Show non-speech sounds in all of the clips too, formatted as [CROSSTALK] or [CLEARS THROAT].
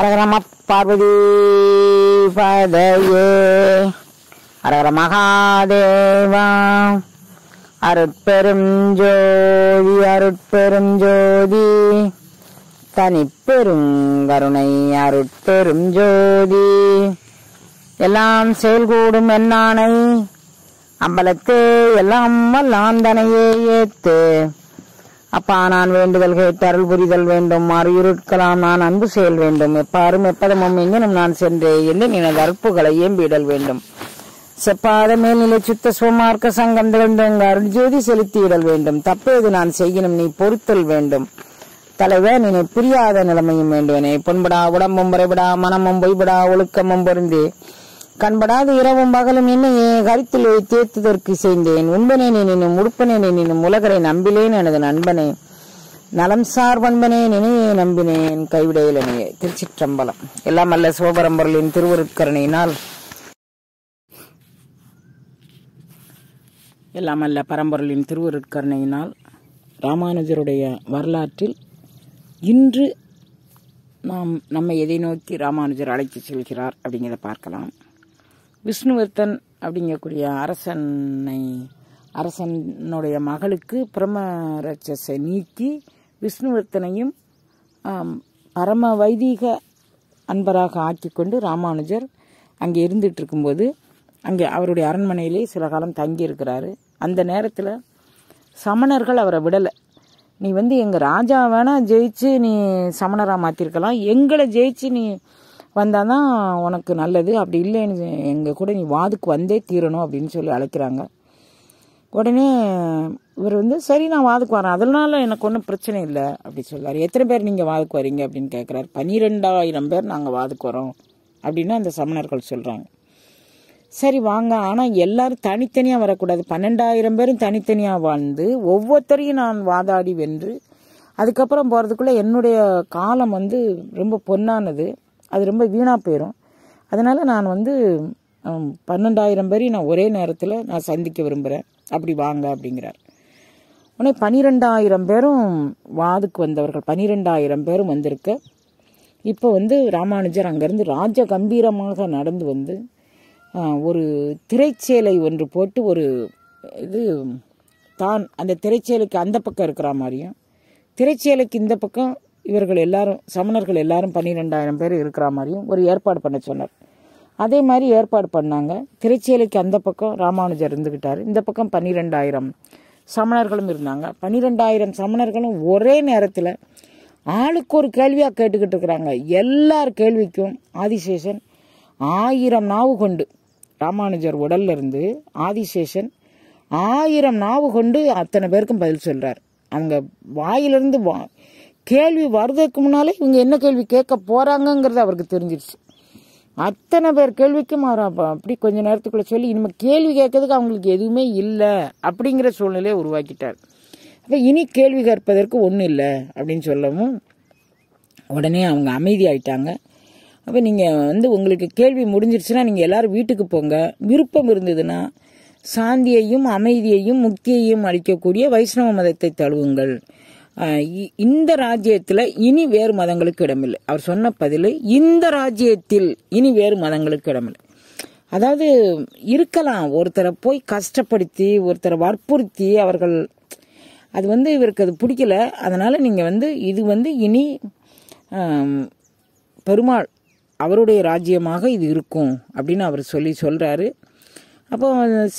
அரகரம பார்வதி பதையே அரகர மகாதேவா அருட்பெரும் ஜோதி அருட்பெரும் ஜோதி தனிப்பெரும் கருணை அருட்பெரும் ஜோதி எல்லாம் செயல்கூடும் என்னானை அம்பலத்தே எல்லாம் வல்லாந்தனையே ஏத்து அப்பா நான் வேண்டுதல் கேட்டருள் புரிதல் வேண்டும் மறுயிருட்களாம் நான் அன்பு செயல் வேண்டும் எப்பாரும் எப்பதமும் எங்கனும் நான் சென்றே என்று எனது அற்புகளை ஏம்பிடல் வேண்டும் செப்பாத மேல்நிலை சுத்த சோமார்க்க சங்கம் திறந்தவங்க ஜோதி செலுத்திடல் வேண்டும் தப்பேது நான் செய்யணும் நீ பொறுத்தல் வேண்டும் தலைவர் நீ புரியாத நிலைமையும் வேண்டுவனே பொன்படா உடம்பும் முறைபடா மனமும் பொய்படா ஒழுக்கமும் பொருந்தே கண்படாத இரவும் பகலும் என்னையே கருத்தில் தேர்த்ததற்கு செய்தேன் உண்பனே நினும் உடுப்பனேனே நினும் உலகரை நம்பிலேன் எனது நண்பனே நலம் சார் பண்பனே நினையே நம்பினேன் கைவிடையிலனையே திருச்சிற்றம்பலம் எல்லாம் அல்ல சோபரம்பொருளின் திருவருட்கரணையினால் எல்லாம் அல்ல பரம்பொருளின் திருவருக்கரணையினால் ராமானுஜருடைய வரலாற்றில் இன்று நாம் நம்மை எதை நோக்கி ராமானுஜர் அழைத்து செல்கிறார் அப்படிங்கிறத பார்க்கலாம் விஷ்ணுவர்த்தன் அப்படிங்கக்கூடிய அரசனை அரசனுடைய மகளுக்கு பிரம்மரட்சஸை நீக்கி விஷ்ணுவர்த்தனையும் பரம வைதீக அன்பராக ஆக்கிக்கொண்டு ராமானுஜர் அங்கே இருந்துட்டு இருக்கும்போது அங்கே அவருடைய அரண்மனையிலே சில காலம் தங்கியிருக்கிறாரு அந்த நேரத்தில் சமணர்கள் அவரை விடலை நீ வந்து எங்கள் ராஜா வேணால் ஜெயிச்சு நீ சமணராக மாற்றிருக்கலாம் எங்களை ஜெயிச்சு நீ வந்தால் தான் உனக்கு நல்லது அப்படி இல்லைன்னு எங்கள் கூட நீ வாதுக்கு வந்தே தீரணும் அப்படின்னு சொல்லி அழைக்கிறாங்க உடனே இவர் வந்து சரி நான் வாதுக்கு வரேன் அதனால எனக்கு ஒன்றும் பிரச்சனை இல்லை அப்படி சொல்கிறார் எத்தனை பேர் நீங்கள் வாதுக்கு வரீங்க அப்படின்னு கேட்குறாரு பன்னிரெண்டாயிரம் பேர் நாங்கள் வாதுக்கு வரோம் அப்படின்னு அந்த சமணர்கள் சொல்கிறாங்க சரி வாங்க ஆனால் எல்லாரும் தனித்தனியாக வரக்கூடாது பன்னெண்டாயிரம் பேரும் தனித்தனியாக வாழ்ந்து ஒவ்வொருத்தரையும் நான் வாதாடி வென்று அதுக்கப்புறம் போகிறதுக்குள்ளே என்னுடைய காலம் வந்து ரொம்ப பொன்னானது அது ரொம்ப வீணாக போயிடும் அதனால் நான் வந்து பன்னெண்டாயிரம் பேரையும் நான் ஒரே நேரத்தில் நான் சந்திக்க விரும்புகிறேன் அப்படி வாங்க அப்படிங்கிறார் உடனே பனிரெண்டாயிரம் பேரும் வாதுக்கு வந்தவர்கள் பனிரெண்டாயிரம் பேரும் வந்திருக்க இப்போ வந்து ராமானுஜர் அங்கேருந்து ராஜ கம்பீரமாக நடந்து வந்து ஒரு திரைச்சேலை ஒன்று போட்டு ஒரு இது தான் அந்த திரைச்சேலைக்கு அந்த பக்கம் இருக்கிற மாதிரியும் திரைச்சேலைக்கு இந்த பக்கம் இவர்கள் எல்லாரும் சமணர்கள் எல்லாரும் பன்னிரெண்டாயிரம் பேர் இருக்கிற மாதிரியும் ஒரு ஏற்பாடு பண்ண சொன்னார் அதே மாதிரி ஏற்பாடு பண்ணாங்க திருச்சியலுக்கு அந்த பக்கம் ராமானுஜர் இருந்துக்கிட்டார் இந்த பக்கம் பன்னிரெண்டாயிரம் சமணர்களும் இருந்தாங்க பன்னிரெண்டாயிரம் சமணர்களும் ஒரே நேரத்தில் ஆளுக்கு ஒரு கேள்வியாக கேட்டுக்கிட்டு இருக்கிறாங்க எல்லார் கேள்விக்கும் ஆதிசேஷன் ஆயிரம் நாவு கொண்டு ராமானுஜர் உடல்ல இருந்து ஆதிசேஷன் ஆயிரம் நாவு கொண்டு அத்தனை பேருக்கும் பதில் சொல்கிறார் அவங்க வாயிலிருந்து கேள்வி வர்றதுக்கு முன்னாலே இவங்க என்ன கேள்வி கேட்க போகிறாங்கங்கிறது அவருக்கு தெரிஞ்சிருச்சு அத்தனை பேர் கேள்விக்கும் அப்படி கொஞ்ச நேரத்துக்குள்ளே சொல்லி இனிமேல் கேள்வி கேட்கறதுக்கு அவங்களுக்கு எதுவுமே இல்லை அப்படிங்கிற சூழ்நிலையை உருவாக்கிட்டார் அப்போ இனி கேள்வி கேட்பதற்கு ஒன்றும் இல்லை அப்படின்னு சொல்லவும் உடனே அவங்க அமைதியாகிட்டாங்க அப்போ நீங்கள் வந்து உங்களுக்கு கேள்வி முடிஞ்சிருச்சுன்னா நீங்கள் எல்லோரும் வீட்டுக்கு போங்க விருப்பம் இருந்ததுன்னா சாந்தியையும் அமைதியையும் முக்தியையும் அளிக்கக்கூடிய வைஷ்ணவ மதத்தை தழுவுங்கள் இந்த ராஜ்யத்தில் இனி வேறு மதங்களுக்கு இடமில்லை அவர் சொன்ன பதில் இந்த ராஜ்யத்தில் இனி வேறு மதங்களுக்கு இடமில்லை அதாவது இருக்கலாம் ஒருத்தரை போய் கஷ்டப்படுத்தி ஒருத்தரை வற்புறுத்தி அவர்கள் அது வந்து இவருக்கு அது பிடிக்கல அதனால் நீங்கள் வந்து இது வந்து இனி பெருமாள் அவருடைய ராஜ்யமாக இது இருக்கும் அப்படின்னு அவர் சொல்லி சொல்கிறாரு அப்போ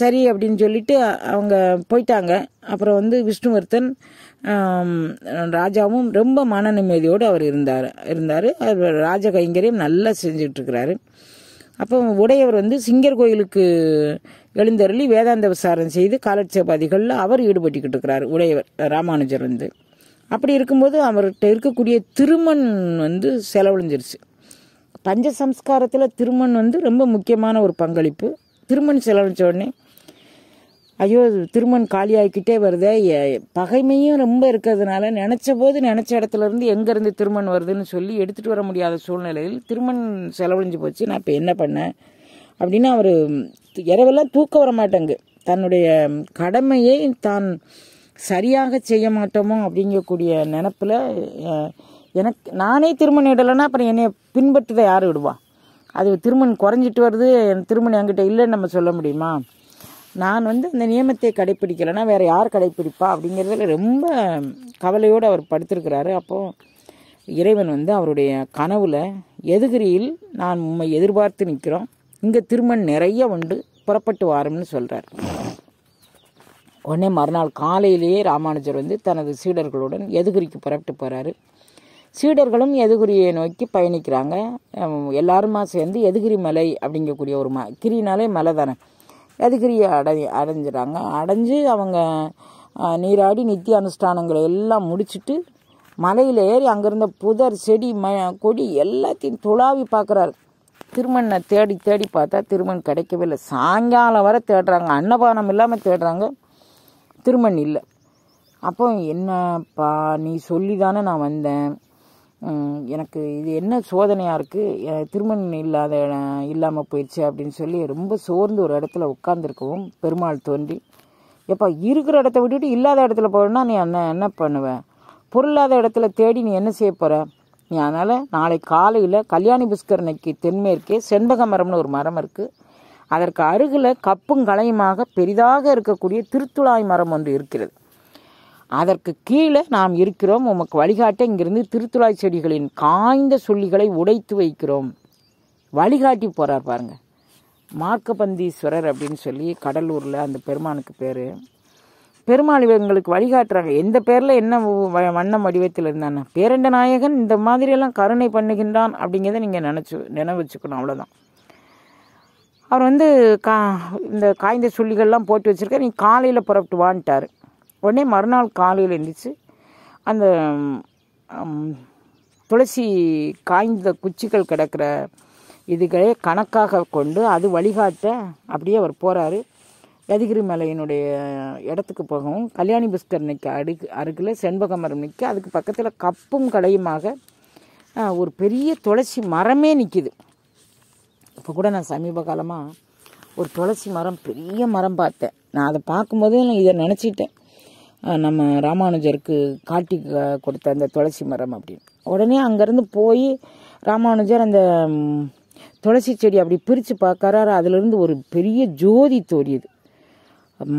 சரி அப்படின்னு சொல்லிட்டு அவங்க போயிட்டாங்க அப்புறம் வந்து விஷ்ணுவர்தன் ராஜாவும் ரொம்ப மன நிம்மதியோடு அவர் இருந்தார் இருந்தார் அவர் ராஜ கைங்கரியம் நல்லா செஞ்சிட்ருக்கிறாரு அப்போ உடையவர் வந்து சிங்கர் கோயிலுக்கு எழுந்தருளி வேதாந்த விசாரணை செய்து காலட்சேபாதிகளில் அவர் ஈடுபட்டுக்கிட்டு இருக்கிறார் உடையவர் ராமானுஜர் வந்து அப்படி இருக்கும்போது அவர்கிட்ட இருக்கக்கூடிய திருமண் வந்து செலவழிஞ்சிருச்சு பஞ்ச சம்ஸ்காரத்தில் திருமண் வந்து ரொம்ப முக்கியமான ஒரு பங்களிப்பு திருமண் செலவழிச்ச உடனே ஐயோ திருமண் காலியாகிக்கிட்டே வருதே பகைமையும் ரொம்ப இருக்கிறதுனால நினச்ச போது நினச்ச இடத்துலேருந்து எங்கேருந்து திருமண் வருதுன்னு சொல்லி எடுத்துகிட்டு வர முடியாத சூழ்நிலையில் திருமண் செலவழிஞ்சு போச்சு நான் இப்போ என்ன பண்ணேன் அப்படின்னு அவர் இரவெல்லாம் தூக்க வர மாட்டேங்கு தன்னுடைய கடமையை தான் சரியாக செய்ய மாட்டோமோ அப்படிங்கக்கூடிய நினப்பில் எனக்கு நானே திருமணம் இடலைன்னா அப்புறம் என்னை பின்பற்றுதை யார் விடுவா அது திருமணம் குறைஞ்சிட்டு வருது திருமணம் என்கிட்ட இல்லைன்னு நம்ம சொல்ல முடியுமா நான் வந்து அந்த நியமத்தை கடைப்பிடிக்கலைன்னா வேறு யார் கடைப்பிடிப்பா அப்படிங்கிறதுல ரொம்ப கவலையோடு அவர் படுத்திருக்கிறாரு அப்போது இறைவன் வந்து அவருடைய கனவுல எதுகிரியில் நான் உண்மை எதிர்பார்த்து நிற்கிறோம் இங்கே திருமண் நிறைய உண்டு புறப்பட்டு வாரும்னு சொல்கிறார் உடனே மறுநாள் காலையிலேயே ராமானுஜர் வந்து தனது சீடர்களுடன் எதுகுறிக்கு புறப்பட்டு போகிறாரு சீடர்களும் எதுகுரியை நோக்கி பயணிக்கிறாங்க எல்லாருமா சேர்ந்து எதுகிரி மலை அப்படிங்கக்கூடிய ஒரு ம கிரினாலே மலை தானே எதுகிரியை அடை அடைஞ்சிடாங்க அடைஞ்சு அவங்க நீராடி நித்திய அனுஷ்டானங்களை எல்லாம் முடிச்சுட்டு மலையில் ஏறி அங்கேருந்த புதர் செடி ம கொடி எல்லாத்தையும் துளாவி பார்க்குறாரு திருமண்ணை தேடி தேடி பார்த்தா திருமண் கிடைக்கவே இல்லை சாயங்காலம் வர தேடுறாங்க அன்னபானம் இல்லாமல் தேடுறாங்க திருமண் இல்லை அப்போ என்னப்பா நீ சொல்லி தானே நான் வந்தேன் எனக்கு இது என்ன சோதனையாக இருக்குது திருமணம் இல்லாத இல்லாமல் போயிடுச்சு அப்படின்னு சொல்லி ரொம்ப சோர்ந்து ஒரு இடத்துல உட்காந்துருக்கவும் பெருமாள் தோன்றி எப்போ இருக்கிற இடத்த விட்டுட்டு இல்லாத இடத்துல போகணுன்னா நீ என்ன என்ன பண்ணுவேன் பொருளாத இடத்துல தேடி நீ என்ன செய்ய போகிற நீ அதனால் நாளை காலையில் கல்யாணி புஷ்கரனைக்கு தென்மேற்கே செண்பக மரம்னு ஒரு மரம் இருக்குது அதற்கு அருகில் கப்பும் கலையுமாக பெரிதாக இருக்கக்கூடிய திருத்துழாய் மரம் ஒன்று இருக்கிறது அதற்கு கீழே நாம் இருக்கிறோம் உமக்கு வழிகாட்ட இங்கிருந்து திருத்துழாய் செடிகளின் காய்ந்த சொல்லிகளை உடைத்து வைக்கிறோம் வழிகாட்டி போகிறார் பாருங்க மார்க்கபந்தீஸ்வரர் அப்படின்னு சொல்லி கடலூரில் அந்த பெருமானுக்கு பேர் பெருமாள் இவங்களுக்கு வழிகாட்டுறாங்க எந்த பேரில் என்ன வண்ணம் வடிவத்தில் இருந்தானா பேரண்ட நாயகன் இந்த மாதிரியெல்லாம் கருணை பண்ணுகின்றான் அப்படிங்கிறத நீங்கள் நினச்சி நினைவு வச்சுக்கணும் அவ்வளோதான் அவர் வந்து கா இந்த காய்ந்த சொல்லிகள்லாம் போட்டு வச்சுருக்க நீ காலையில் புறப்பட்டு வான்ட்டார் உடனே மறுநாள் காலையில் எழுந்திரிச்சு அந்த துளசி காய்ந்த குச்சிகள் கிடக்கிற இதுகளை கணக்காக கொண்டு அது வழிகாட்ட அப்படியே அவர் போகிறார் யதிகிரி மலையினுடைய இடத்துக்கு போகவும் கல்யாணி புஷ்கர் நிற்க அடுக்கு அருகில் செண்பகமரம் நிற்க அதுக்கு பக்கத்தில் கப்பும் கடையுமாக ஒரு பெரிய துளசி மரமே நிற்கிது இப்போ கூட நான் சமீப காலமாக ஒரு துளசி மரம் பெரிய மரம் பார்த்தேன் நான் அதை பார்க்கும்போது நான் இதை நினச்சிட்டேன் நம்ம ராமானுஜருக்கு காட்டி கொடுத்த அந்த துளசி மரம் அப்படின்னு உடனே அங்கேருந்து போய் ராமானுஜர் அந்த துளசி செடி அப்படி பிரித்து பார்க்கறாரு அதுலேருந்து ஒரு பெரிய ஜோதி தோடியது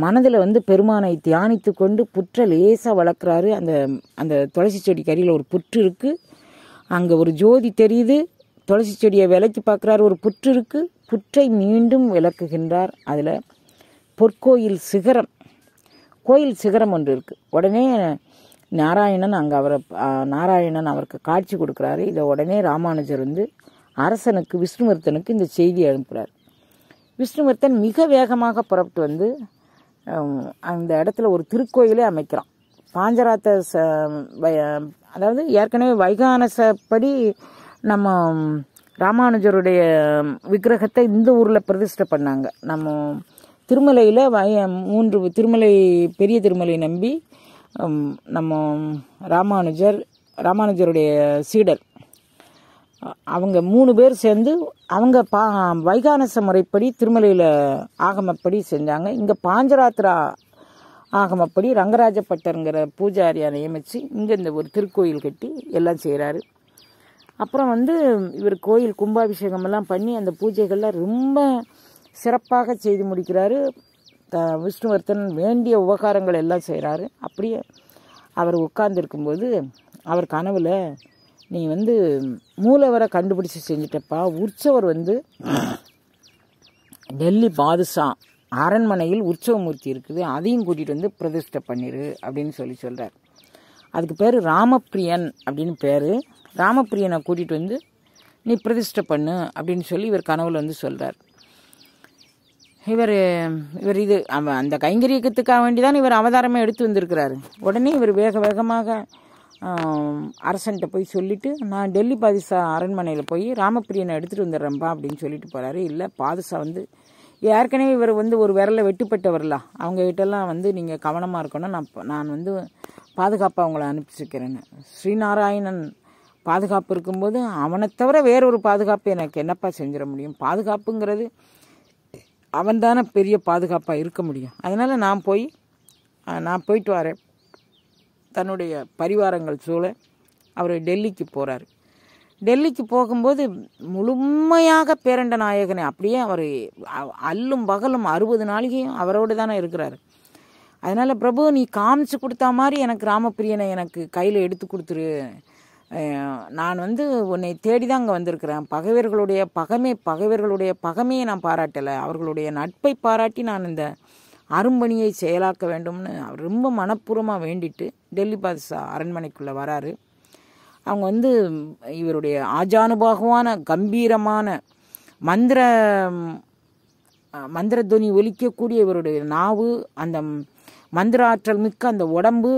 மனதில் வந்து பெருமானை தியானித்து கொண்டு புற்றை லேசாக வளர்க்குறாரு அந்த அந்த துளசி செடி கறியில் ஒரு புற்று இருக்குது அங்கே ஒரு ஜோதி தெரியுது துளசி செடியை விலக்கி பார்க்குறாரு ஒரு புற்று இருக்குது புற்றை மீண்டும் விளக்குகின்றார் அதில் பொற்கோயில் சிகரம் கோயில் சிகரம் ஒன்று இருக்குது உடனே நாராயணன் அங்கே அவரை நாராயணன் அவருக்கு காட்சி கொடுக்குறாரு இதை உடனே ராமானுஜர் வந்து அரசனுக்கு விஷ்ணுவர்த்தனுக்கு இந்த செய்தி அனுப்புகிறார் விஷ்ணுவர்த்தன் மிக வேகமாக புறப்பட்டு வந்து அந்த இடத்துல ஒரு திருக்கோயிலே அமைக்கிறான் பாஞ்சராத்த ச அதாவது ஏற்கனவே வைகானசப்படி நம்ம ராமானுஜருடைய விக்கிரகத்தை இந்த ஊரில் பிரதிஷ்டை பண்ணாங்க நம்ம திருமலையில் வய மூன்று திருமலை பெரிய திருமலை நம்பி நம்ம ராமானுஜர் ராமானுஜருடைய சீடர் அவங்க மூணு பேர் சேர்ந்து அவங்க பா வைகானச முறைப்படி திருமலையில் ஆகமப்படி செஞ்சாங்க இங்கே பாஞ்சராத்திரா ஆகமப்படி ரங்கராஜப்பட்டருங்கிற பூஜாரியை நியமித்து இங்கே இந்த ஒரு திருக்கோயில் கட்டி எல்லாம் செய்கிறாரு அப்புறம் வந்து இவர் கோயில் கும்பாபிஷேகமெல்லாம் பண்ணி அந்த பூஜைகள்லாம் ரொம்ப சிறப்பாக செய்து முடிக்கிறாரு த விஷ்ணுவர்த்தன் வேண்டிய உபகாரங்கள் எல்லாம் செய்கிறாரு அப்படியே அவர் உட்கார்ந்துருக்கும்போது அவர் கனவில் நீ வந்து மூலவரை கண்டுபிடிச்சி செஞ்சிட்டப்பா உற்சவர் வந்து டெல்லி பாதுஷா அரண்மனையில் உற்சவமூர்த்தி இருக்குது அதையும் கூட்டிகிட்டு வந்து பிரதிஷ்டை பண்ணிடு அப்படின்னு சொல்லி சொல்கிறார் அதுக்கு பேர் ராமப்பிரியன் அப்படின்னு பேர் ராமப்பிரியனை கூட்டிகிட்டு வந்து நீ பிரதிஷ்டை பண்ணு அப்படின்னு சொல்லி இவர் கனவில் வந்து சொல்கிறார் இவர் இவர் இது அவ அந்த கைங்கரியக்கத்துக்காக வேண்டி தான் இவர் அவதாரமே எடுத்து வந்திருக்கிறாரு உடனே இவர் வேக வேகமாக அரசன்கிட்ட போய் சொல்லிவிட்டு நான் டெல்லி பாதுஷா அரண்மனையில் போய் ராமப்பிரியனை எடுத்துகிட்டு வந்துடுறேன்பா அப்படின்னு சொல்லிட்டு போகிறாரு இல்லை பாதுஷா வந்து ஏற்கனவே இவர் வந்து ஒரு விரலை வெட்டுப்பட்டவர்களா அவங்ககிட்டலாம் வந்து நீங்கள் கவனமாக இருக்கணும் நான் நான் வந்து பாதுகாப்பாக அவங்கள அனுப்பிச்சிருக்கிறேன்னு ஸ்ரீநாராயணன் பாதுகாப்பு இருக்கும்போது அவனை தவிர வேறொரு பாதுகாப்பு எனக்கு என்னப்பா செஞ்சிட முடியும் பாதுகாப்புங்கிறது அவன் தானே பெரிய பாதுகாப்பாக இருக்க முடியும் அதனால் நான் போய் நான் போயிட்டு வரேன் தன்னுடைய பரிவாரங்கள் சூழ அவர் டெல்லிக்கு போகிறார் டெல்லிக்கு போகும்போது முழுமையாக பேரண்ட நாயகனை அப்படியே அவர் அல்லும் பகலும் அறுபது நாளிகையும் அவரோடு தானே இருக்கிறாரு அதனால் பிரபு நீ காமிச்சு கொடுத்தா மாதிரி எனக்கு ராமப்பிரியனை எனக்கு கையில் எடுத்து கொடுத்துரு நான் வந்து உன்னை தேடி தான் அங்கே வந்திருக்கிறேன் பகைவர்களுடைய பகமே பகைவர்களுடைய பகமையை நான் பாராட்டலை அவர்களுடைய நட்பை பாராட்டி நான் இந்த அரும்பணியை செயலாக்க வேண்டும்னு அவர் ரொம்ப மனப்பூர்வமாக வேண்டிட்டு டெல்லி பாதுஷா அரண்மனைக்குள்ளே வராரு அவங்க வந்து இவருடைய ஆஜானுபாகுவான கம்பீரமான மந்திர மந்திர துணி ஒலிக்கக்கூடிய இவருடைய நாவு அந்த மந்திராற்றல் மிக்க அந்த உடம்பு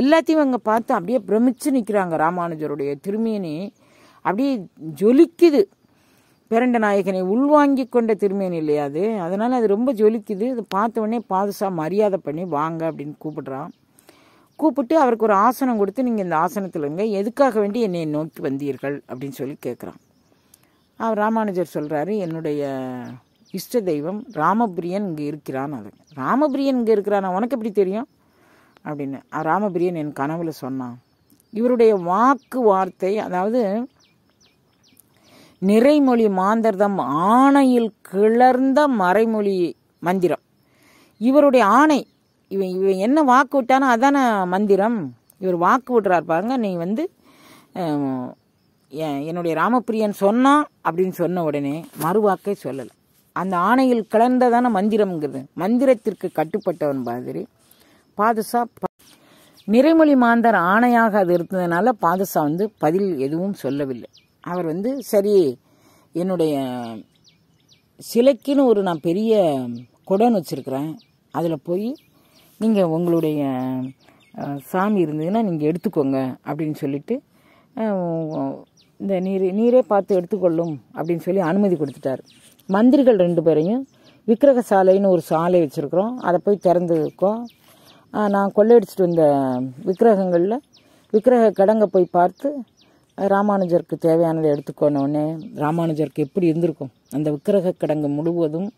எல்லாத்தையும் அங்கே பார்த்து அப்படியே பிரமிச்சு நிற்கிறாங்க ராமானுஜருடைய திருமேனி அப்படியே ஜொலிக்குது பேரண்ட நாயகனை உள்வாங்கி கொண்ட திருமேனி இல்லையா அது அதனால் அது ரொம்ப ஜொலிக்குது அது பார்த்த உடனே பாதுசாக மரியாதை பண்ணி வாங்க அப்படின்னு கூப்பிடுறான் கூப்பிட்டு அவருக்கு ஒரு ஆசனம் கொடுத்து நீங்கள் இந்த ஆசனத்தில் இருங்க எதுக்காக வேண்டி என்னை நோக்கி வந்தீர்கள் அப்படின்னு சொல்லி கேட்குறான் அவர் ராமானுஜர் சொல்கிறாரு என்னுடைய இஷ்ட தெய்வம் ராமபிரியன் இங்கே இருக்கிறான் அது ராமபிரியன் இங்கே இருக்கிறான் உனக்கு எப்படி தெரியும் அப்படின்னு ராமபிரியன் என் கனவில் சொன்னான் இவருடைய வாக்கு வார்த்தை அதாவது நிறைமொழி மாந்தர்தம் ஆணையில் கிளர்ந்த மறைமொழி மந்திரம் இவருடைய ஆணை இவன் இவன் என்ன வாக்கு விட்டானோ அதான மந்திரம் இவர் வாக்கு விடுறார் பாருங்க நீ வந்து என்னுடைய ராமபிரியன் சொன்னான் அப்படின்னு சொன்ன உடனே மறுவாக்கை சொல்லலை அந்த ஆணையில் கலந்ததான மந்திரம்ங்கிறது மந்திரத்திற்கு கட்டுப்பட்டவன் மாதிரி பாதுஷா நிறைமொழி மாந்தர் ஆணையாக அது இருந்ததுனால பாதுஷா வந்து பதில் எதுவும் சொல்லவில்லை அவர் வந்து சரி என்னுடைய சிலைக்குன்னு ஒரு நான் பெரிய குடன் வச்சுருக்கிறேன் அதில் போய் நீங்கள் உங்களுடைய சாமி இருந்ததுன்னா நீங்கள் எடுத்துக்கோங்க அப்படின்னு சொல்லிவிட்டு இந்த நீர் நீரே பார்த்து எடுத்துக்கொள்ளும் அப்படின்னு சொல்லி அனுமதி கொடுத்துட்டார் மந்திரிகள் ரெண்டு பேரையும் விக்கிரக சாலைன்னு ஒரு சாலை வச்சுருக்குறோம் அதை போய் திறந்துருக்கோம் நான் கொள்ளையடிச்சிட்டு வந்த விக்கிரகங்களில் விக்கிரக கடங்கை போய் பார்த்து ராமானுஜருக்கு தேவையானதை எடுத்துக்கோனோடனே ராமானுஜருக்கு எப்படி இருந்திருக்கும் அந்த விக்கிரக கடங்கு முழுவதும்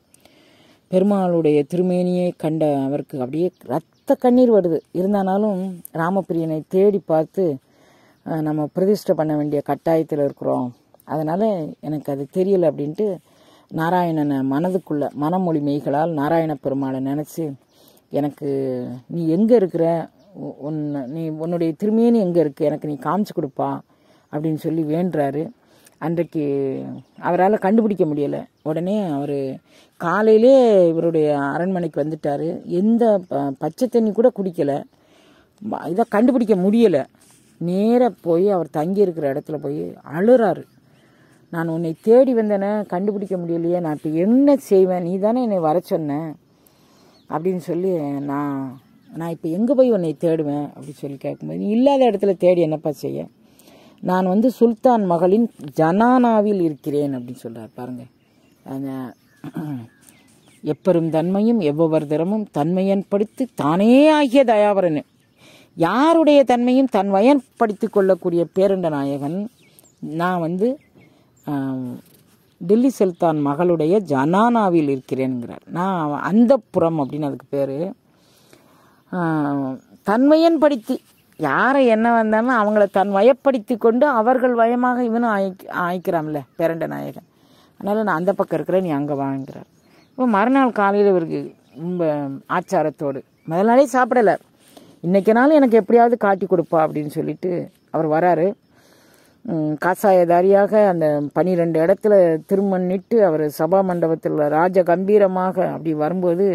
பெருமாளுடைய திருமேனியை கண்ட அவருக்கு அப்படியே ரத்த கண்ணீர் வருது இருந்தாலும் ராமபிரியனை தேடி பார்த்து நம்ம பிரதிஷ்டை பண்ண வேண்டிய கட்டாயத்தில் இருக்கிறோம் அதனால் எனக்கு அது தெரியலை அப்படின்ட்டு நாராயணனை மனதுக்குள்ளே மனமொழி மெய்களால் நாராயண பெருமாளை நினச்சி எனக்கு நீ எங்கே இருக்கிற உன்னை நீ உன்னுடைய திருமேனி எங்கே இருக்குது எனக்கு நீ காமிச்சு கொடுப்பா அப்படின்னு சொல்லி வேண்டுறாரு அன்றைக்கு அவரால் கண்டுபிடிக்க முடியலை உடனே அவர் காலையிலே இவருடைய அரண்மனைக்கு வந்துட்டார் எந்த பச்சை தண்ணி கூட குடிக்கலை இதை கண்டுபிடிக்க முடியலை நேராக போய் அவர் தங்கி இருக்கிற இடத்துல போய் அழுறாரு நான் உன்னை தேடி வந்தேனே கண்டுபிடிக்க முடியலையே நான் இப்போ என்ன செய்வேன் நீ தானே என்னை வர சொன்ன அப்படின்னு சொல்லி நான் நான் இப்போ எங்கே போய் உன்னை தேடுவேன் அப்படின்னு சொல்லி கேட்கும்போது நீ இல்லாத இடத்துல தேடி என்னப்பா செய்ய நான் வந்து சுல்தான் மகளின் ஜனானாவில் இருக்கிறேன் அப்படின்னு சொல்கிறார் பாருங்கள் அந்த எப்பெரும் தன்மையும் எவ்வொரு தன்மையன் தன்மையன்படுத்தி தானே ஆகிய தயாவரன் யாருடைய தன்மையும் தன் வயன்படுத்தி கொள்ளக்கூடிய பேருண்ட நாயகன் நான் வந்து டெல்லி செல்தான் மகளுடைய ஜனானாவில் இருக்கிறேன்கிறார் நான் அந்த புறம் அப்படின்னு அதுக்கு பேர் தன்மையன் படித்து யாரை என்ன வந்தாலும் அவங்கள தன் வயப்படுத்தி கொண்டு அவர்கள் வயமாக இவனும் ஆய் ஆய்க்கிறான்ல பேரண்ட நாயகன் அதனால் நான் அந்த பக்கம் இருக்கிறேன் நீ அங்கே வாங்குகிறார் இப்போ மறுநாள் காலையில் இவருக்கு ரொம்ப ஆச்சாரத்தோடு முதல் நாளே சாப்பிடலை இன்றைக்கி நாள் எனக்கு எப்படியாவது காட்டி கொடுப்பா அப்படின்னு சொல்லிட்டு அவர் வராரு காசாயதாரியாக அந்த பனிரெண்டு இடத்துல நிட்டு அவர் சபா மண்டபத்தில் ராஜ கம்பீரமாக அப்படி வரும்போது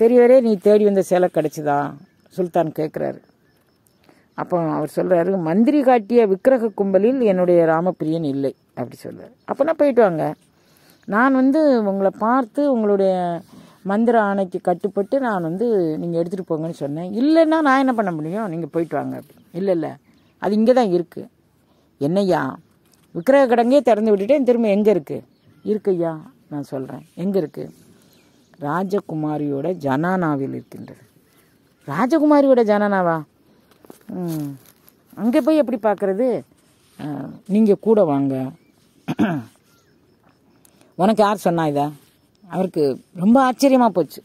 பெரியவரே நீ தேடி வந்த சேலை கிடச்சிதா சுல்தான் கேட்குறாரு அப்போ அவர் சொல்கிறாரு மந்திரி காட்டிய விக்கிரக கும்பலில் என்னுடைய ராமப்பிரியன் இல்லை அப்படி சொல்கிறார் அப்போனா போயிட்டு வாங்க நான் வந்து உங்களை பார்த்து உங்களுடைய மந்திர ஆணைக்கு கட்டுப்பட்டு நான் வந்து நீங்கள் எடுத்துகிட்டு போங்கன்னு சொன்னேன் இல்லைன்னா நான் என்ன பண்ண முடியும் நீங்கள் போயிட்டு வாங்க அப்படி இல்லை இல்லை அது இங்கே தான் இருக்குது என்னையா விக்கிரக கடங்கே திறந்து விட்டுட்டேன் திரும்ப எங்கே இருக்குது இருக்குய்யா நான் சொல்கிறேன் எங்கே இருக்குது ராஜகுமாரியோட ஜனானாவில் இருக்கின்றது ராஜகுமாரியோட ஜனானாவா அங்கே போய் எப்படி பார்க்குறது நீங்கள் கூட வாங்க உனக்கு யார் சொன்னா இதா அவருக்கு ரொம்ப ஆச்சரியமாக போச்சு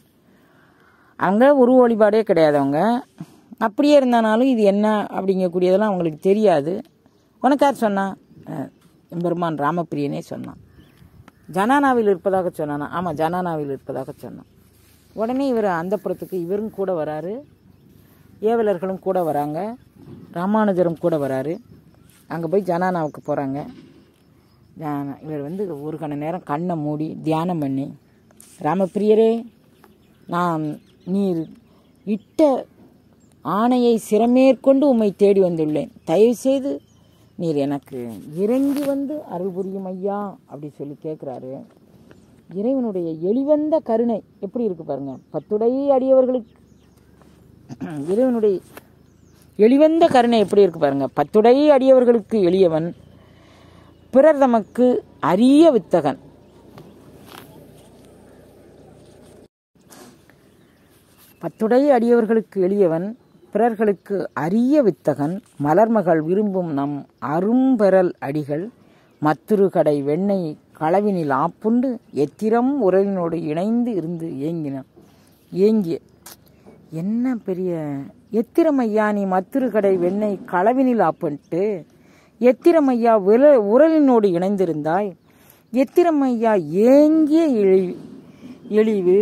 அவங்க உருவ வழிபாடே கிடையாது அவங்க அப்படியே இருந்தானாலும் இது என்ன அப்படிங்கக்கூடியதெல்லாம் அவங்களுக்கு தெரியாது உனக்கார் சொன்னான் எம்பெருமான் ராமப்பிரியனே சொன்னான் ஜனானாவில் இருப்பதாக சொன்னானா ஆமாம் ஜனானாவில் இருப்பதாக சொன்னான் உடனே இவர் அந்த புறத்துக்கு இவரும் கூட வராரு ஏவலர்களும் கூட வராங்க ராமானுஜரும் கூட வராரு அங்கே போய் ஜனானாவுக்கு போகிறாங்க இவர் வந்து ஒரு கண நேரம் கண்ணை மூடி தியானம் பண்ணி ராமப்பிரியரே நான் நீர் இட்ட ஆணையை சிறமேற்கொண்டு உம்மை தேடி வந்துள்ளேன் தயவுசெய்து நீர் எனக்கு இறங்கி வந்து அருள் புரியும் ஐயா அப்படி சொல்லி கேட்குறாரு இறைவனுடைய எளிவந்த கருணை எப்படி இருக்கு பாருங்க பத்துடை அடியவர்களுக்கு [CLEARS THROAT] இறைவனுடைய எளிவந்த கருணை எப்படி இருக்கு பாருங்க பத்துடை அடியவர்களுக்கு எளியவன் பிறர் தமக்கு அரிய வித்தகன் பத்துடை அடியவர்களுக்கு எளியவன் பிறர்களுக்கு அரிய வித்தகன் மலர்மகள் விரும்பும் நம் அரும்பெறல் அடிகள் மத்துரு கடை வெண்ணெய் களவினில் ஆப்புண்டு எத்திரம் உரலினோடு இணைந்து இருந்து இயங்கின ஏங்கிய என்ன பெரிய எத்திரமையா நீ மத்துரு கடை வெண்ணெய் களவினில் ஆப்புன்ட்டு எத்திரமையா வில உரலினோடு இணைந்திருந்தாய் எத்திரமையா ஏங்கிய எழி எழிவு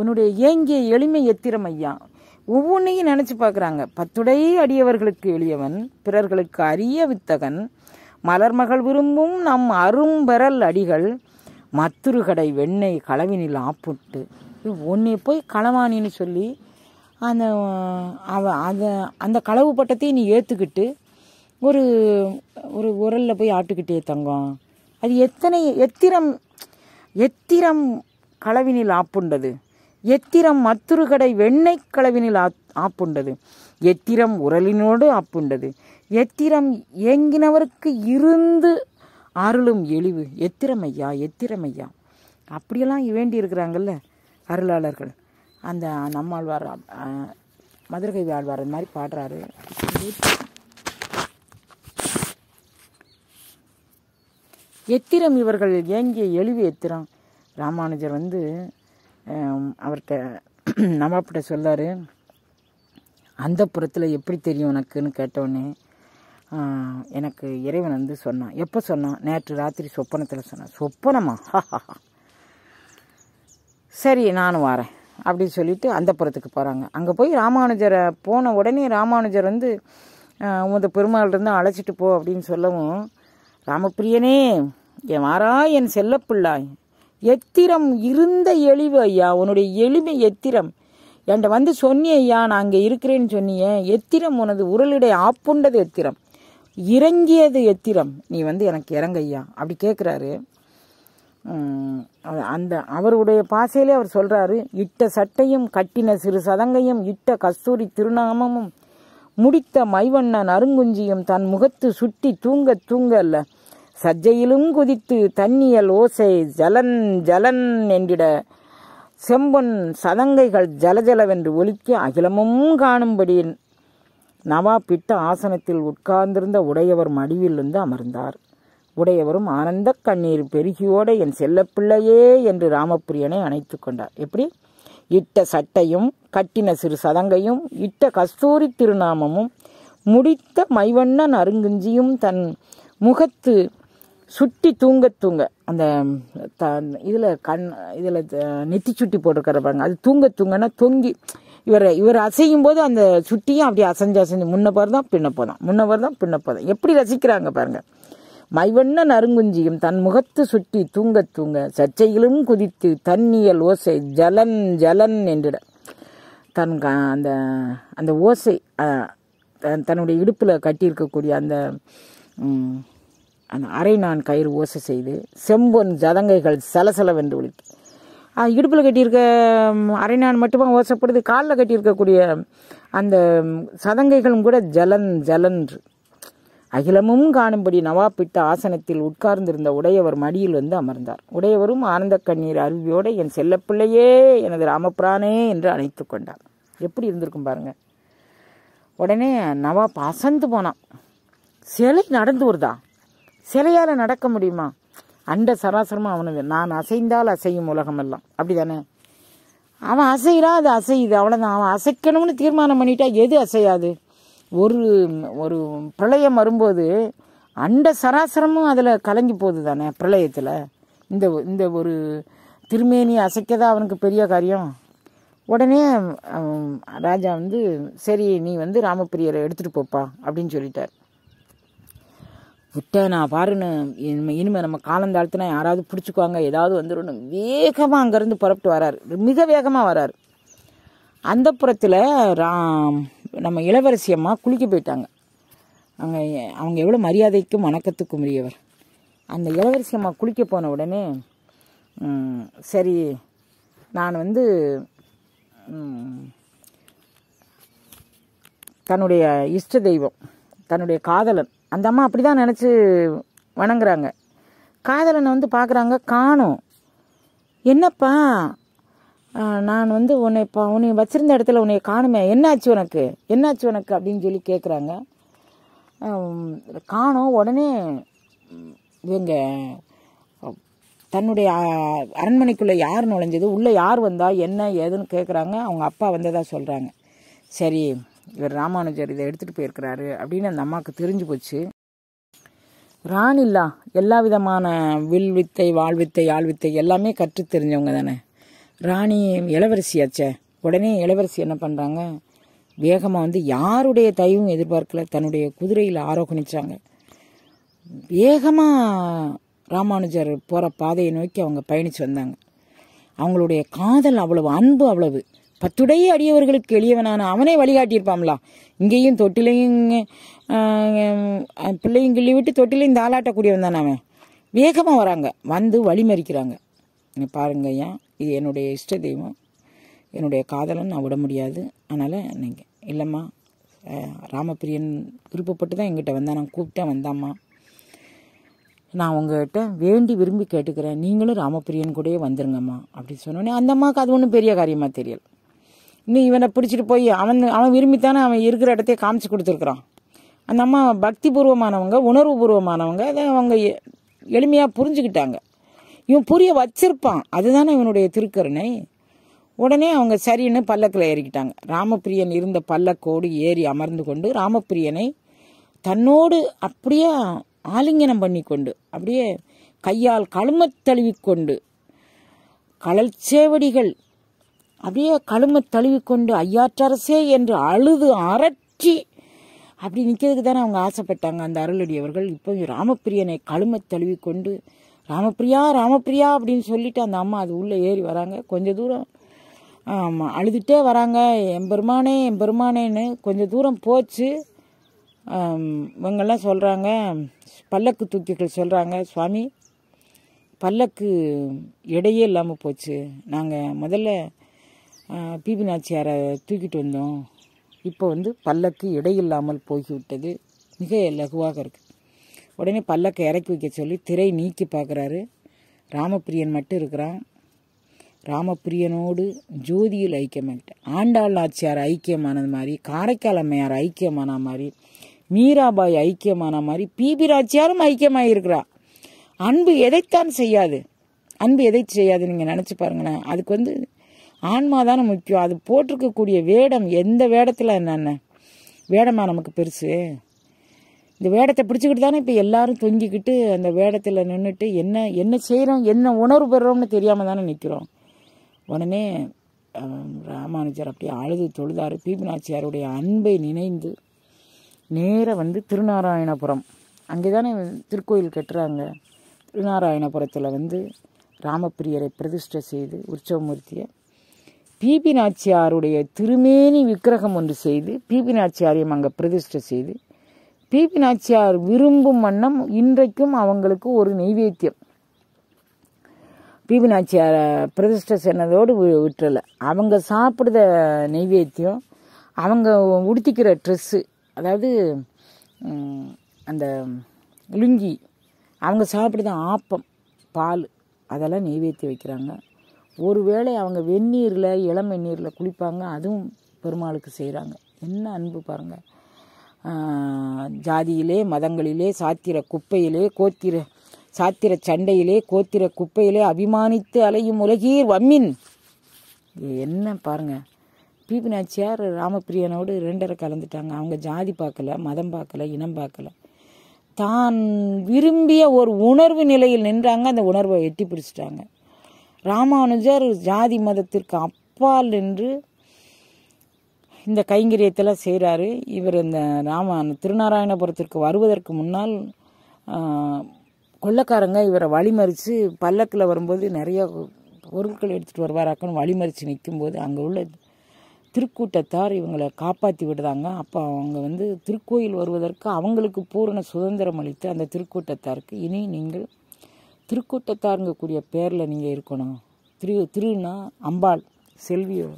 உன்னுடைய ஏங்கிய எளிமை எத்திரமையா ஒவ்வொன்றையும் நினச்சி பார்க்குறாங்க பத்துடை அடியவர்களுக்கு எளியவன் பிறர்களுக்கு அரிய வித்தகன் மலர்மகள் விரும்பும் நம் அரும்பெறல் அடிகள் மத்துருகடை வெண்ணெய் களவினில் ஆப்புட்டு ஒன்றே போய் களவாணின்னு சொல்லி அந்த அவ அதை அந்த களவு பட்டத்தையும் நீ ஏற்றுக்கிட்டு ஒரு ஒரு உரலில் போய் ஆட்டுக்கிட்டே தங்கம் அது எத்தனை எத்திரம் எத்திரம் களவினில் ஆப்புண்டது எத்திரம் மத்துருகடை வெண்ணெய் களவினில் ஆப்புண்டது எத்திரம் உரலினோடு ஆப்புண்டது எத்திரம் ஏங்கினவருக்கு இருந்து அருளும் எளிவு எத்திரமையா எத்திரமையா அப்படியெல்லாம் வேண்டி இருக்கிறாங்கல்ல அருளாளர்கள் அந்த நம்மாழ்வார் மதுரை ஆழ்வார் அது மாதிரி பாடுறாரு எத்திரம் இவர்கள் ஏங்கிய எளிவு எத்திரம் ராமானுஜர் வந்து அவர்கிட்ட [CLEARS THROAT] நவாப்பிட்ட சொல்லார் அந்த புறத்தில் எப்படி தெரியும் உனக்குன்னு கேட்டவுடனே எனக்கு இறைவன் வந்து சொன்னான் எப்போ சொன்னான் நேற்று ராத்திரி சொப்பனத்தில் சொன்னான் சொப்பனமா சரி நானும் வரேன் அப்படின்னு சொல்லிட்டு அந்த புறத்துக்கு போகிறாங்க அங்கே போய் ராமானுஜரை போன உடனே ராமானுஜர் வந்து உமது பெருமாள்கிட்ட அழைச்சிட்டு போ அப்படின்னு சொல்லவும் ராமப்பிரியனே என் வாரா என் செல்லப்பிள்ளாய் எத்திரம் இருந்த எளிவு ஐயா உன்னுடைய எளிமை எத்திரம் என்கிட்ட வந்து சொன்னிய ஐயா நான் அங்கே இருக்கிறேன்னு சொன்னியே எத்திரம் உனது உரலுடைய ஆப்புண்டது எத்திரம் இறங்கியது எத்திரம் நீ வந்து எனக்கு இறங்க ஐயா அப்படி கேட்குறாரு அந்த அவருடைய பாசையிலே அவர் சொல்கிறாரு இட்ட சட்டையும் கட்டின சிறு சதங்கையும் இட்ட கஸ்தூரி திருநாமமும் முடித்த மைவண்ணன் அருங்குஞ்சியும் தன் முகத்து சுட்டி தூங்க தூங்க இல்லை சஜ்ஜையிலும் குதித்து தண்ணியல் ஓசை ஜலன் ஜலன் என்றிட செம்பொன் சதங்கைகள் ஜலஜலவென்று ஒலிக்க அகிலமும் காணும்படி நவாபிட்ட ஆசனத்தில் உட்கார்ந்திருந்த உடையவர் மடிவிலிருந்து அமர்ந்தார் உடையவரும் ஆனந்த கண்ணீர் பெருகியோட என் செல்லப்பிள்ளையே என்று ராமப்பிரியனை அணைத்து கொண்டார் எப்படி இட்ட சட்டையும் கட்டின சிறு சதங்கையும் இட்ட கஸ்தூரி திருநாமமும் முடித்த மைவண்ணன் அருங்குஞ்சியும் தன் முகத்து சுட்டி தூங்க தூங்க அந்த த இதில் கண் இதில் நெத்தி சுட்டி போட்டிருக்கிற பாருங்க அது தூங்க தூங்கன்னா தொங்கி இவர் இவர் அசையும் போது அந்த சுட்டியும் அப்படி அசைஞ்சு அசைஞ்சு முன்னப்பார் தான் பின்னப்போ முன்ன முன்னப்பார் தான் பின்ன தான் எப்படி ரசிக்கிறாங்க பாருங்கள் மைவண்ண நறுங்குஞ்சியும் தன் முகத்து சுட்டி தூங்க தூங்க சர்ச்சையிலும் குதித்து தண்ணியல் ஓசை ஜலன் ஜலன் என்றிட தன் அந்த அந்த ஓசை தன்னுடைய இடுப்பில் கட்டியிருக்கக்கூடிய அந்த அந்த அரை நான் கயிறு ஓசை செய்து செம்பொன் ஜதங்கைகள் சலசலவென்று ஒழிக்கும் இடுப்பில் கட்டியிருக்க அரை நான் மட்டும்தான் ஓசப்படுது காலில் கட்டியிருக்கக்கூடிய அந்த சதங்கைகளும் கூட ஜலன் ஜலன்று அகிலமும் காணும்படி நவாப்பிட்ட ஆசனத்தில் உட்கார்ந்திருந்த உடையவர் மடியில் வந்து அமர்ந்தார் உடையவரும் ஆனந்த கண்ணீர் அருவியோடு என் செல்லப்பிள்ளையே எனது ராமபிரானே என்று அழைத்து கொண்டார் எப்படி இருந்திருக்கும் பாருங்க உடனே நவாப் அசந்து போனான் சிலை நடந்து வருதா சிலையால் நடக்க முடியுமா அண்ட சராசரமாக அவனது நான் அசைந்தால் அசையும் உலகமெல்லாம் அப்படி தானே அவன் அசைகிறான் அது அசையுது அவ்வளோதான் அவன் அசைக்கணும்னு தீர்மானம் பண்ணிட்டா எது அசையாது ஒரு ஒரு பிரளயம் வரும்போது அண்ட சராசரமும் அதில் கலங்கி போகுது தானே பிரளயத்தில் இந்த இந்த ஒரு திருமேனி அசைக்கதா அவனுக்கு பெரிய காரியம் உடனே ராஜா வந்து சரி நீ வந்து ராமப்பிரியரை எடுத்துகிட்டு போப்பா அப்படின்னு சொல்லிட்டார் விட்டேன் நான் பாருன்னு இனிமேல் நம்ம காலம் தாழ்த்துனா யாராவது பிடிச்சிக்குவாங்க ஏதாவது வந்துடும் வேகமாக அங்கேருந்து புறப்பட்டு வரார் மிக வேகமாக வரார் அந்த புறத்தில் நம்ம இளவரசி அம்மா குளிக்க போயிட்டாங்க அங்கே அவங்க எவ்வளோ மரியாதைக்கும் வணக்கத்துக்கும் உரியவர் அந்த இளவரசி அம்மா குளிக்க போன உடனே சரி நான் வந்து தன்னுடைய இஷ்ட தெய்வம் தன்னுடைய காதலன் அந்த அம்மா அப்படி தான் நினச்சி வணங்குறாங்க காதலனை வந்து பார்க்குறாங்க காணும் என்னப்பா நான் வந்து உன்னை இப்போ உன்னை வச்சுருந்த இடத்துல உன்னை காணுமே என்னாச்சு உனக்கு என்னாச்சு உனக்கு அப்படின்னு சொல்லி கேட்குறாங்க காணும் உடனே இவங்க தன்னுடைய அரண்மனைக்குள்ளே யார் நுழைஞ்சது உள்ளே யார் வந்தால் என்ன ஏதுன்னு கேட்குறாங்க அவங்க அப்பா வந்ததாக சொல்கிறாங்க சரி இவர் ராமானுஜர் இதை எடுத்துகிட்டு போயிருக்கிறாரு அப்படின்னு அந்த அம்மாவுக்கு தெரிஞ்சு போச்சு ராணில்லா எல்லா விதமான வில் வித்தை வாழ்வித்தை ஆழ்வித்தை எல்லாமே கற்று தெரிஞ்சவங்க தானே ராணி இளவரசியாச்சே உடனே இளவரசி என்ன பண்ணுறாங்க வேகமாக வந்து யாருடைய தயவும் எதிர்பார்க்கல தன்னுடைய குதிரையில் ஆரோக்கணிச்சாங்க வேகமாக ராமானுஜர் போகிற பாதையை நோக்கி அவங்க பயணித்து வந்தாங்க அவங்களுடைய காதல் அவ்வளவு அன்பு அவ்வளவு பத்துடைய அடியவர்களுக்கு எளியவனான அவனே வழிகாட்டியிருப்பாம்லாம் இங்கேயும் தொட்டிலையும் பிள்ளையும் கிள்ளி விட்டு தொட்டிலையும் தாளாட்டக்கூடியவன் தானே அவன் வேகமாக வராங்க வந்து வழிமறிக்கிறாங்க பாருங்க ஐயா இது என்னுடைய இஷ்ட தெய்வம் என்னுடைய காதலன் நான் விட முடியாது அதனால் நீங்கள் இல்லைம்மா ராமப்பிரியன் விருப்பப்பட்டு தான் எங்கிட்ட வந்தேன் நான் கூப்பிட்டேன் வந்தாம்மா நான் உங்ககிட்ட வேண்டி விரும்பி கேட்டுக்கிறேன் நீங்களும் ராமப்பிரியன் கூடயே வந்துருங்கம்மா அப்படின்னு சொன்னோடனே அந்த அம்மாவுக்கு அது ஒன்றும் பெரிய காரியமாக தெரியல இன்னும் இவனை பிடிச்சிட்டு போய் அவன் அவன் விரும்பித்தானே அவன் இருக்கிற இடத்தையே காமிச்சு கொடுத்துருக்குறான் அந்த அம்மா பக்தி பூர்வமானவங்க உணர்வு பூர்வமானவங்க அதை அவங்க எளிமையாக புரிஞ்சுக்கிட்டாங்க இவன் புரிய வச்சிருப்பான் அதுதானே இவனுடைய திருக்கருணை உடனே அவங்க சரின்னு பல்லக்கில் ஏறிக்கிட்டாங்க ராமப்பிரியன் இருந்த பல்லக்கோடு ஏறி அமர்ந்து கொண்டு ராமப்பிரியனை தன்னோடு அப்படியே ஆலிங்கனம் பண்ணி கொண்டு அப்படியே கையால் கழுமத் தழுவிக்கொண்டு கலல் சேவடிகள் அப்படியே கழுமை தழுவிக்கொண்டு ஐயாற்றரசே என்று அழுது அரற்றி அப்படி நிற்கிறதுக்கு தானே அவங்க ஆசைப்பட்டாங்க அந்த அருளடியவர்கள் இப்போ ராமப்பிரியனை கழுமை தழுவிக்கொண்டு ராமப்பிரியா ராமப்பிரியா அப்படின்னு சொல்லிட்டு அந்த அம்மா அது உள்ளே ஏறி வராங்க கொஞ்சம் தூரம் ஆமாம் அழுதுகிட்டே வராங்க எம்பெருமானே எம்பெருமானேன்னு கொஞ்சம் தூரம் போச்சு இவங்கெல்லாம் சொல்கிறாங்க பல்லக்கு தூக்கிகள் சொல்கிறாங்க சுவாமி பல்லக்கு இடையே இல்லாமல் போச்சு நாங்கள் முதல்ல பிபி நாச்சியாரை தூக்கிட்டு வந்தோம் இப்போ வந்து பல்லக்கு இடையில்லாமல் போய்விட்டது மிக லகுவாக இருக்குது உடனே பல்லக்கை இறக்கி வைக்க சொல்லி திரை நீக்கி பார்க்குறாரு ராமப்பிரியன் மட்டும் இருக்கிறான் ராமப்பிரியனோடு ஜோதியில் ஐக்கியமாகிட்டு ஆண்டாள் நாச்சியார் ஐக்கியமானது மாதிரி காரைக்கால் அம்மையார் ஐக்கியமான மாதிரி மீராபாய் ஐக்கியமான மாதிரி பிபி நாச்சியாரும் ஐக்கியமாயிருக்கிறா அன்பு எதைத்தான் செய்யாது அன்பு எதை செய்யாது நீங்கள் நினச்சி பாருங்களேன் அதுக்கு வந்து ஆன்மா தானே முக்கியம் அது போட்டிருக்கக்கூடிய வேடம் எந்த வேடத்தில் என்னென்ன வேடமா நமக்கு பெருசு இந்த வேடத்தை பிடிச்சிக்கிட்டு தானே இப்போ எல்லாரும் தொங்கிக்கிட்டு அந்த வேடத்தில் நின்றுட்டு என்ன என்ன செய்கிறோம் என்ன உணர்வு பெறுறோம்னு தெரியாமல் தானே நிற்கிறோம் உடனே ராமானுஜர் அப்படியே அழுது தொழுதார் பீபநாச்சியாருடைய அன்பை நினைந்து நேராக வந்து திருநாராயணபுரம் அங்கே தானே திருக்கோயில் கட்டுறாங்க திருநாராயணபுரத்தில் வந்து ராமப்பிரியரை பிரதிஷ்டை செய்து உற்சவமூர்த்தியை பிபி நாச்சியாருடைய திருமேனி விக்கிரகம் ஒன்று செய்து பிபி நாச்சியாரையும் அங்கே பிரதிஷ்டை செய்து பிபி நாச்சியார் விரும்பும் வண்ணம் இன்றைக்கும் அவங்களுக்கு ஒரு நெய்வேத்தியம் பிபி நாச்சியாரை பிரதிஷ்டை சென்னதோடு விட்டுறல அவங்க சாப்பிடுற நெய்வேத்தியம் அவங்க உடுத்திக்கிற ட்ரெஸ்ஸு அதாவது அந்த லுங்கி அவங்க சாப்பிடுற ஆப்பம் பால் அதெல்லாம் நெய்வேத்தியம் வைக்கிறாங்க ஒருவேளை அவங்க வெந்நீரில் இளம் வெந்நீரில் குளிப்பாங்க அதுவும் பெருமாளுக்கு செய்கிறாங்க என்ன அன்பு பாருங்கள் ஜாதியிலே மதங்களிலே சாத்திர குப்பையிலே கோத்திர சாத்திர சண்டையிலே கோத்திர குப்பையிலே அபிமானித்து அலையும் உலகீர் வம்மின் என்ன பாருங்க பிபி நாச்சியார் ராமப்பிரியனோடு ரெண்டரை கலந்துட்டாங்க அவங்க ஜாதி பார்க்கல மதம் பார்க்கல இனம் பார்க்கல தான் விரும்பிய ஒரு உணர்வு நிலையில் நின்றாங்க அந்த உணர்வை எட்டி பிடிச்சிட்டாங்க ராமானுஜர் ஜாதி மதத்திற்கு அப்பால் என்று இந்த கைங்கரியத்தெல்லாம் செய்கிறாரு இவர் இந்த ராம திருநாராயணபுரத்திற்கு வருவதற்கு முன்னால் கொள்ளக்காரங்க இவரை வழிமறித்து பல்லக்கில் வரும்போது நிறையா பொருட்கள் எடுத்துகிட்டு வருவாராக்குன்னு வழிமறித்து நிற்கும்போது அங்கே உள்ள திருக்கூட்டத்தார் இவங்களை காப்பாற்றி விடுறாங்க அப்போ அவங்க வந்து திருக்கோயில் வருவதற்கு அவங்களுக்கு பூரண சுதந்திரம் அளித்து அந்த திருக்கூட்டத்தாருக்கு இனி நீங்கள் திருக்கூட்டத்தாருங்கக்கூடிய பேரில் நீங்கள் இருக்கணும் திரு திருன்னா அம்பாள் செல்வியோ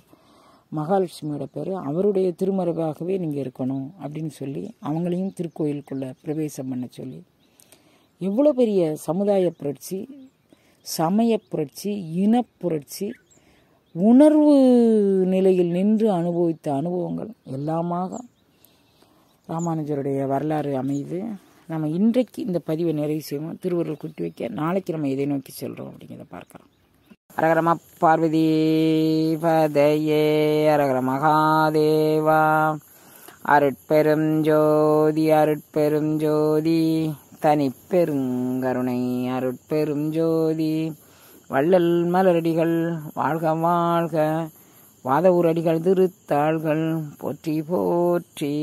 மகாலட்சுமியோட பேர் அவருடைய திருமறைவாகவே நீங்கள் இருக்கணும் அப்படின்னு சொல்லி அவங்களையும் திருக்கோயிலுக்குள்ளே பிரவேசம் பண்ண சொல்லி எவ்வளோ பெரிய சமுதாய புரட்சி சமய புரட்சி இனப்புரட்சி உணர்வு நிலையில் நின்று அனுபவித்த அனுபவங்கள் எல்லாமாக ராமானுஜருடைய வரலாறு அமைது நம்ம இன்றைக்கு இந்த பதிவை நிறைவு செய்வோம் திருவருள் குட்டி வைக்க நாளைக்கு நம்ம எதை நோக்கி செல்கிறோம் அப்படிங்கிறத பார்க்கலாம் அரகரமா பார்வதி பதையே அரகர மகாதேவா அருட்பெரும் ஜோதி அருட்பெரும் ஜோதி தனிப்பெருங்கருணை அருட்பெரும் ஜோதி வள்ளல் மலரடிகள் வாழ்க வாழ்க வாத ஊரடிகள் திருத்தாள்கள் போற்றி போற்றி